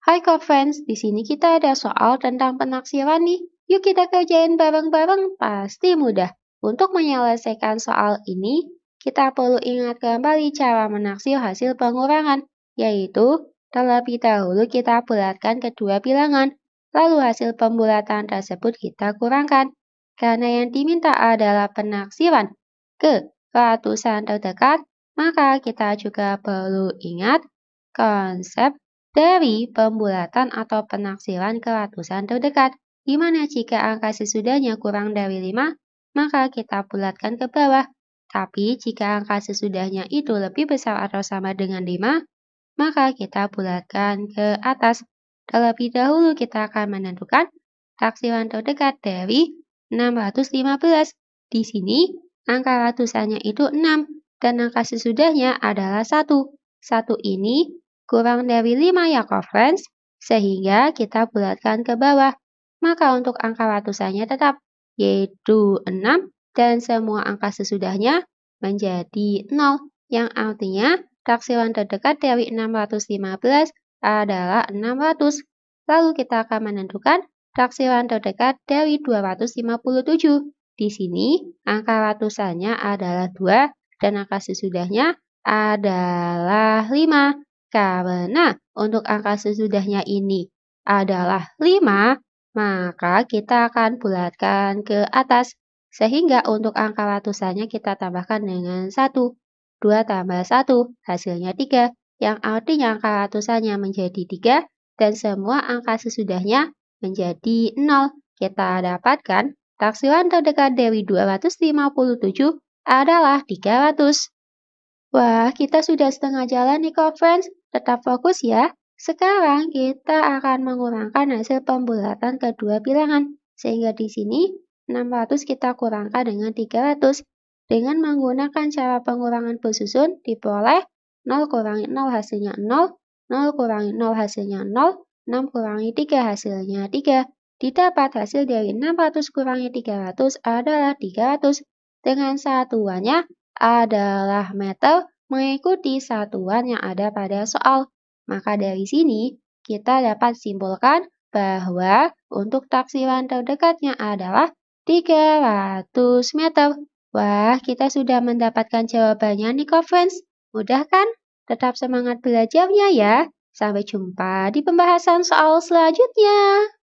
Hai co-friends, di sini kita ada soal tentang penaksiran nih. Yuk kita kerjain bareng-bareng, pasti mudah. Untuk menyelesaikan soal ini, kita perlu ingat kembali cara menaksir hasil pengurangan, yaitu terlebih dahulu kita bulatkan kedua bilangan, lalu hasil pembulatan tersebut kita kurangkan. Karena yang diminta adalah penaksiran ke ratusan terdekat, maka kita juga perlu ingat konsep dari pembulatan atau penaksiran ratusan terdekat, di mana jika angka sesudahnya kurang dari 5, maka kita bulatkan ke bawah. Tapi jika angka sesudahnya itu lebih besar atau sama dengan 5, maka kita bulatkan ke atas. Terlebih dahulu kita akan menentukan taksiran terdekat dari 615. Di sini, angka ratusannya itu 6, dan angka sesudahnya adalah 1. 1 ini kurang dari 5 ya friends, sehingga kita bulatkan ke bawah. Maka untuk angka ratusannya tetap yaitu 6 dan semua angka sesudahnya menjadi 0 yang artinya taksiran terdekat dari 615 adalah 600. Lalu kita akan menentukan taksiran terdekat dari 257. Di sini angka ratusannya adalah 2 dan angka sesudahnya adalah 5. Karena untuk angka sesudahnya ini adalah 5, maka kita akan bulatkan ke atas. Sehingga untuk angka ratusannya kita tambahkan dengan 1. 2 tambah 1 hasilnya 3, yang artinya angka ratusannya menjadi 3, dan semua angka sesudahnya menjadi 0. Kita dapatkan taksiran terdekat dari 257 adalah 300. Wah, kita sudah setengah jalan nih, friends. Tetap fokus ya. Sekarang kita akan mengurangkan hasil pembulatan kedua bilangan, sehingga di sini 600 kita kurangkan dengan 300. Dengan menggunakan cara pengurangan bersusun diperoleh 0 kurangi 0 hasilnya 0, 0 kurangi 0 hasilnya 0, 6 kurangi 3 hasilnya 3. Didapat hasil dari 600 kurangi 300 adalah 300. Dengan satuannya adalah meter mengikuti satuan yang ada pada soal. Maka dari sini, kita dapat simpulkan bahwa untuk taksiran terdekatnya adalah 300 meter. Wah, kita sudah mendapatkan jawabannya nih, kofens. Mudah kan? Tetap semangat belajarnya ya. Sampai jumpa di pembahasan soal selanjutnya.